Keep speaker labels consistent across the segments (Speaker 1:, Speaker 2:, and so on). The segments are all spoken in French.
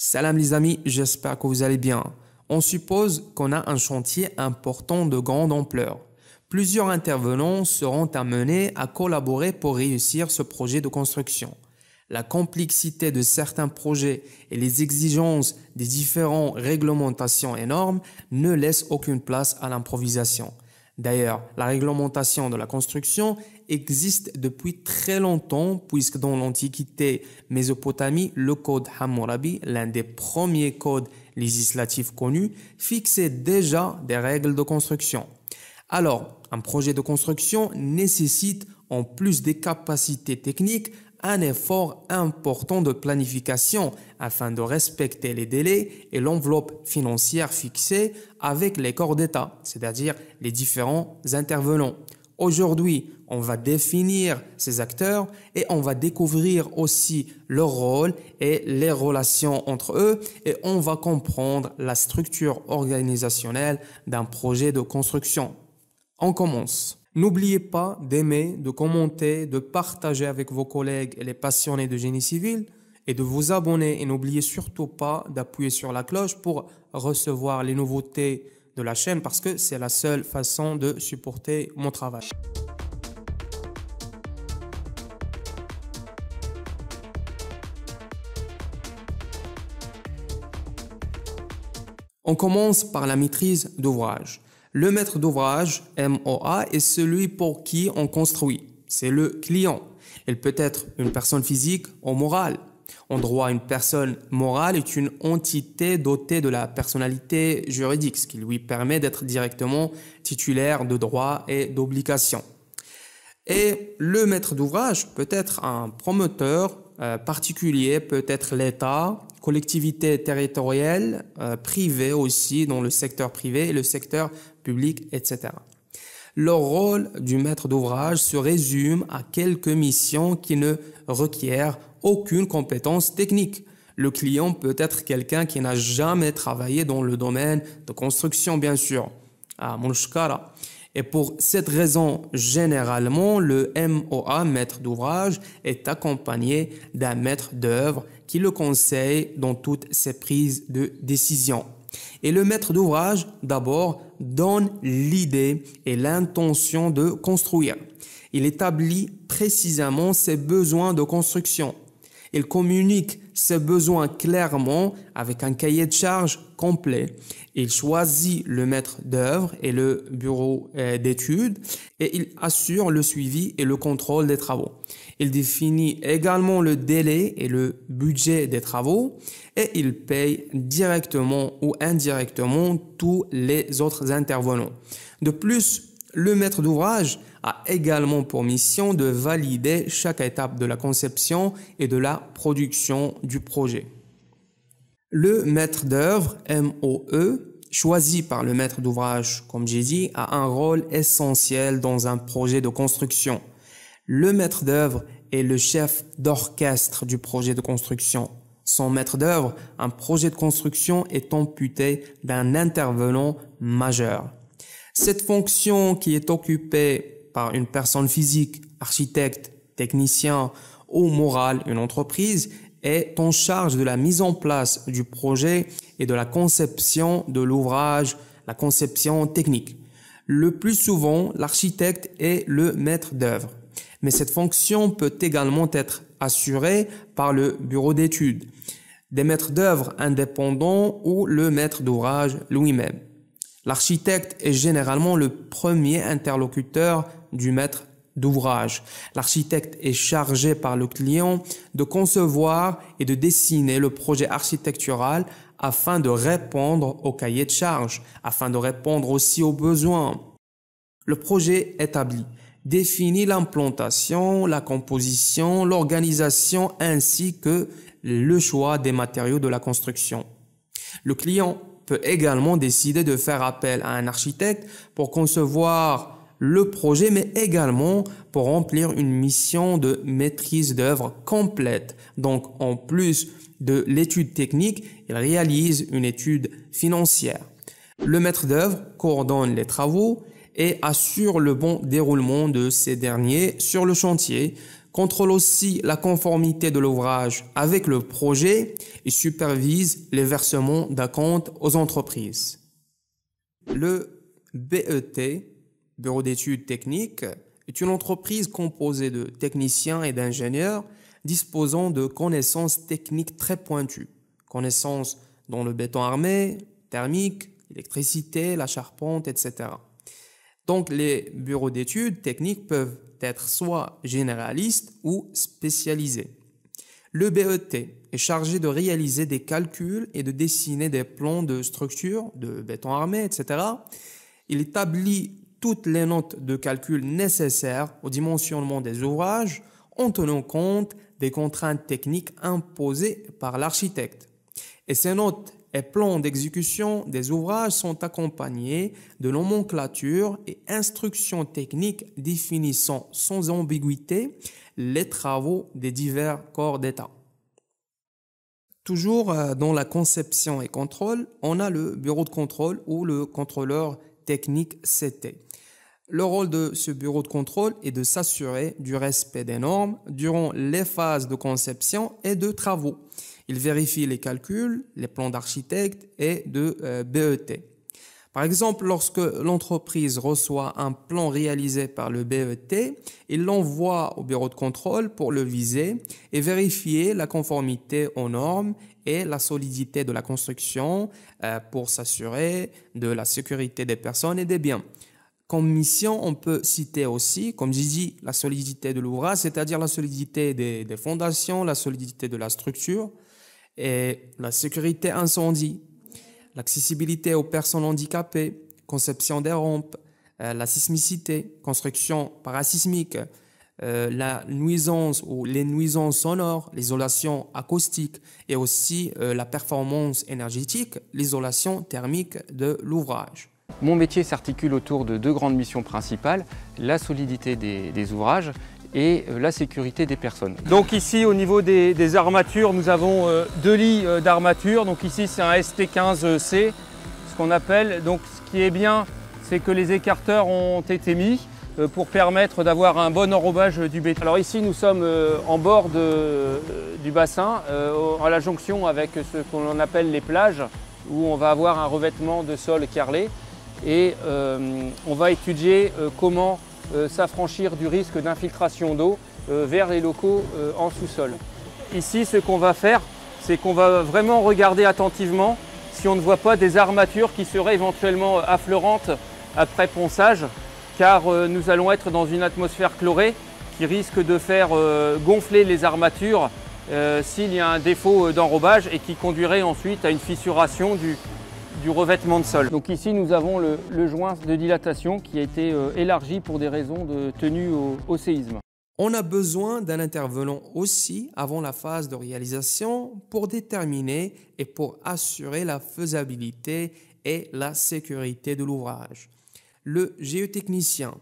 Speaker 1: Salam les amis, j'espère que vous allez bien. On suppose qu'on a un chantier important de grande ampleur. Plusieurs intervenants seront amenés à collaborer pour réussir ce projet de construction. La complexité de certains projets et les exigences des différentes réglementations et normes ne laissent aucune place à l'improvisation. D'ailleurs, la réglementation de la construction existe depuis très longtemps puisque dans l'Antiquité Mésopotamie, le code Hammurabi, l'un des premiers codes législatifs connus, fixait déjà des règles de construction. Alors, un projet de construction nécessite, en plus des capacités techniques, un effort important de planification afin de respecter les délais et l'enveloppe financière fixée avec les corps d'État, c'est-à-dire les différents intervenants. Aujourd'hui, on va définir ces acteurs et on va découvrir aussi leur rôle et les relations entre eux et on va comprendre la structure organisationnelle d'un projet de construction. On commence. N'oubliez pas d'aimer, de commenter, de partager avec vos collègues et les passionnés de génie civil et de vous abonner et n'oubliez surtout pas d'appuyer sur la cloche pour recevoir les nouveautés de la chaîne parce que c'est la seule façon de supporter mon travail. On commence par la maîtrise d'ouvrage. Le maître d'ouvrage, MOA, est celui pour qui on construit. C'est le client. Il peut être une personne physique ou morale. En droit, une personne morale est une entité dotée de la personnalité juridique, ce qui lui permet d'être directement titulaire de droits et d'obligations. Et le maître d'ouvrage peut être un promoteur, euh, particulier peut être l'État, collectivités territoriales, euh, privées aussi dans le secteur privé et le secteur public, etc. Le rôle du maître d'ouvrage se résume à quelques missions qui ne requièrent aucune compétence technique. Le client peut être quelqu'un qui n'a jamais travaillé dans le domaine de construction, bien sûr. à mon et pour cette raison, généralement, le MOA, maître d'ouvrage, est accompagné d'un maître d'œuvre qui le conseille dans toutes ses prises de décision. Et le maître d'ouvrage, d'abord, donne l'idée et l'intention de construire. Il établit précisément ses besoins de construction il communique ses besoins clairement avec un cahier de charge complet. Il choisit le maître d'œuvre et le bureau euh, d'études et il assure le suivi et le contrôle des travaux. Il définit également le délai et le budget des travaux et il paye directement ou indirectement tous les autres intervenants. De plus, le maître d'ouvrage a également pour mission de valider chaque étape de la conception et de la production du projet. Le maître d'œuvre, MOE, choisi par le maître d'ouvrage, comme j'ai dit, a un rôle essentiel dans un projet de construction. Le maître d'œuvre est le chef d'orchestre du projet de construction. Sans maître d'œuvre, un projet de construction est amputé d'un intervenant majeur. Cette fonction qui est occupée par une personne physique, architecte, technicien ou morale, une entreprise, est en charge de la mise en place du projet et de la conception de l'ouvrage, la conception technique. Le plus souvent, l'architecte est le maître d'œuvre. Mais cette fonction peut également être assurée par le bureau d'études, des maîtres d'œuvre indépendants ou le maître d'ouvrage lui-même. L'architecte est généralement le premier interlocuteur du maître d'ouvrage. L'architecte est chargé par le client de concevoir et de dessiner le projet architectural afin de répondre au cahier de charge, afin de répondre aussi aux besoins. Le projet établi définit l'implantation, la composition, l'organisation ainsi que le choix des matériaux de la construction. Le client peut également décider de faire appel à un architecte pour concevoir le projet, mais également pour remplir une mission de maîtrise d'œuvre complète. Donc, en plus de l'étude technique, il réalise une étude financière. Le maître d'œuvre coordonne les travaux et assure le bon déroulement de ces derniers sur le chantier contrôle aussi la conformité de l'ouvrage avec le projet et supervise les versements d'un compte aux entreprises. Le BET, Bureau d'études techniques, est une entreprise composée de techniciens et d'ingénieurs disposant de connaissances techniques très pointues, connaissances dans le béton armé, thermique, électricité, la charpente, etc. Donc les bureaux d'études techniques peuvent être soit généraliste ou spécialisé. Le BET est chargé de réaliser des calculs et de dessiner des plans de structure, de béton armé, etc. Il établit toutes les notes de calcul nécessaires au dimensionnement des ouvrages en tenant compte des contraintes techniques imposées par l'architecte. Et ces notes les plans d'exécution des ouvrages sont accompagnés de nomenclatures et instructions techniques définissant sans ambiguïté les travaux des divers corps d'État. Toujours euh, dans la conception et contrôle, on a le bureau de contrôle ou le contrôleur technique CT. Le rôle de ce bureau de contrôle est de s'assurer du respect des normes durant les phases de conception et de travaux. Il vérifie les calculs, les plans d'architecte et de euh, BET. Par exemple, lorsque l'entreprise reçoit un plan réalisé par le BET, il l'envoie au bureau de contrôle pour le viser et vérifier la conformité aux normes et la solidité de la construction euh, pour s'assurer de la sécurité des personnes et des biens. Comme mission, on peut citer aussi, comme j'ai dit, la solidité de l'ouvrage, c'est-à-dire la solidité des, fondations, la solidité de la structure, et la sécurité incendie, l'accessibilité aux personnes handicapées, conception des rampes, euh, la sismicité, construction parasismique, euh, la nuisance ou les nuisances sonores, l'isolation acoustique et aussi euh, la performance énergétique, l'isolation thermique de l'ouvrage. Mon métier
Speaker 2: s'articule autour de deux grandes missions principales, la solidité des ouvrages et euh, la sécurité des personnes. Donc ici au niveau des, armatures, nous avons euh, deux lits euh, d'armature. Donc ici c'est un ST15C, ce qu'on appelle. Donc ce qui est bien, c'est que les écarteurs ont été mis pour permettre d'avoir un bon enrobage du béton. Alors ici nous sommes en bord du bassin, à la jonction avec ce qu'on appelle les plages, où on va avoir un revêtement de sol carrelé et on va étudier comment euh, s'affranchir du risque d'infiltration d'eau euh, vers les locaux euh, en sous-sol. Ici, ce qu'on va faire, c'est qu'on va vraiment regarder attentivement si on ne voit pas des armatures qui seraient éventuellement affleurantes après ponçage, car nous allons être dans une atmosphère chlorée qui risque de faire gonfler les armatures s'il y a un défaut d'enrobage et qui conduirait ensuite à une fissuration du, du revêtement de sol. Donc ici nous avons le, joint
Speaker 1: de dilatation qui a été euh, élargi pour des raisons de tenue au séisme. On a besoin d'un intervenant aussi avant la phase de réalisation pour déterminer et pour assurer la faisabilité et la sécurité de l'ouvrage. Le géotechnicien,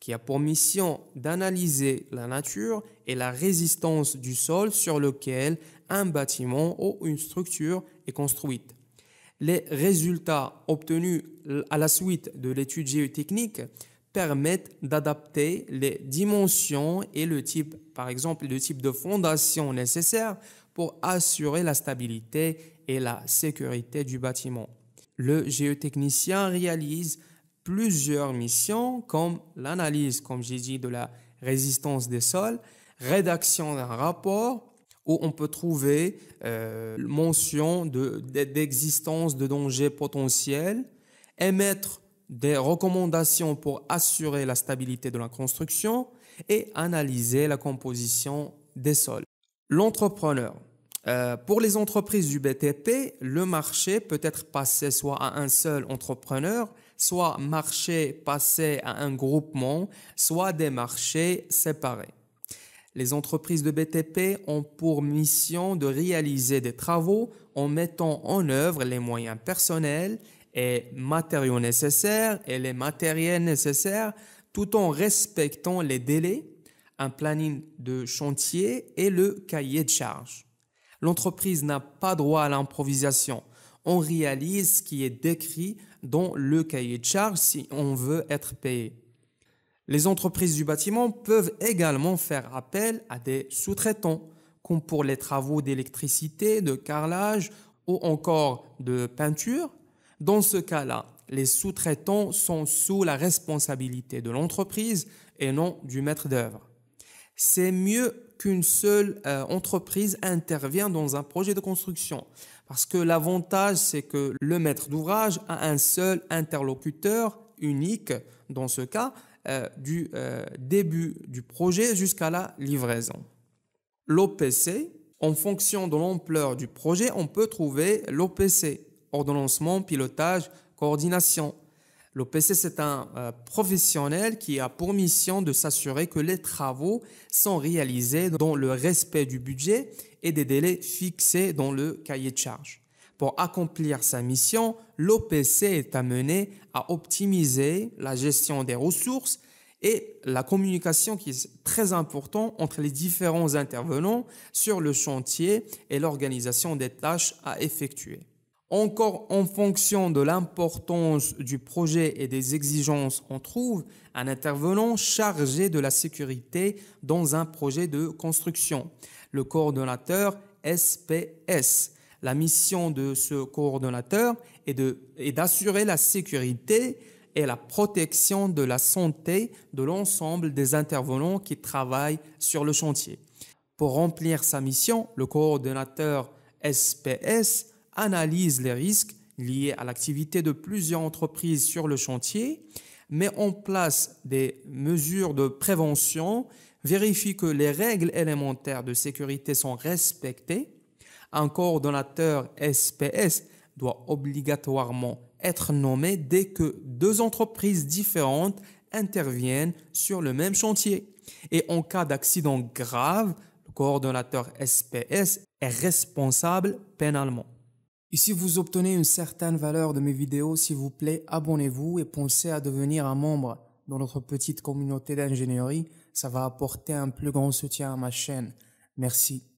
Speaker 1: qui a pour mission d'analyser la nature et la résistance du sol sur lequel un bâtiment ou une structure est construite les résultats obtenus à la suite de l'étude géotechnique permettent d'adapter les dimensions et le type, par exemple, le type de fondation nécessaire pour assurer la stabilité et la sécurité du bâtiment. Le géotechnicien réalise plusieurs missions comme l'analyse, comme j'ai dit, de la résistance des sols, rédaction d'un rapport, où on peut trouver euh, mention d'existence de, dangers potentiels, émettre des recommandations pour assurer la stabilité de la construction et analyser la composition des sols. L'entrepreneur. Euh, pour les entreprises du BTP, le marché peut être passé soit à un seul entrepreneur, soit marché passé à un groupement, soit des marchés séparés. Les entreprises de BTP ont pour mission de réaliser des travaux en mettant en œuvre les moyens personnels et matériaux nécessaires et les matériels nécessaires tout en respectant les délais, un planning de chantier et le cahier de charge. L'entreprise n'a pas droit à l'improvisation. On réalise ce qui est décrit dans le cahier de charge si on veut être payé. Les entreprises du bâtiment peuvent également faire appel à des sous-traitants, comme pour les travaux d'électricité, de carrelage ou encore de peinture. Dans ce cas-là, les sous-traitants sont sous la responsabilité de l'entreprise et non du maître d'œuvre. C'est mieux qu'une seule euh, entreprise intervienne dans un projet de construction. Parce que l'avantage, c'est que le maître d'ouvrage a un seul interlocuteur unique dans ce cas euh, du euh, début du projet jusqu'à la livraison. L'OPC, en fonction de l'ampleur du projet, on peut trouver l'OPC, ordonnancement, pilotage, coordination. L'OPC, c'est un euh, professionnel qui a pour mission de s'assurer que les travaux sont réalisés dans le respect du budget et des délais fixés dans le cahier de charge. Pour accomplir sa mission, l'OPC est amené à optimiser la gestion des ressources et la communication qui est très importante entre les différents intervenants sur le chantier et l'organisation des tâches à effectuer. Encore en fonction de l'importance du projet et des exigences, on trouve un intervenant chargé de la sécurité dans un projet de construction, le coordonnateur SPS la mission de ce coordonnateur est d'assurer la sécurité et la protection de la santé de l'ensemble des intervenants qui travaillent sur le chantier. Pour remplir sa mission, le coordonnateur SPS analyse les risques liés à l'activité de plusieurs entreprises sur le chantier, met en place des mesures de prévention, vérifie que les règles élémentaires de sécurité sont respectées, un coordonnateur SPS doit obligatoirement être nommé dès que deux entreprises différentes interviennent sur le même chantier. Et en cas d'accident grave, le coordonnateur SPS est responsable pénalement. Et si vous obtenez une certaine valeur de mes vidéos, s'il vous plaît, abonnez-vous et pensez à devenir un membre dans notre petite communauté d'ingénierie. Ça va apporter un plus grand soutien à ma chaîne. Merci.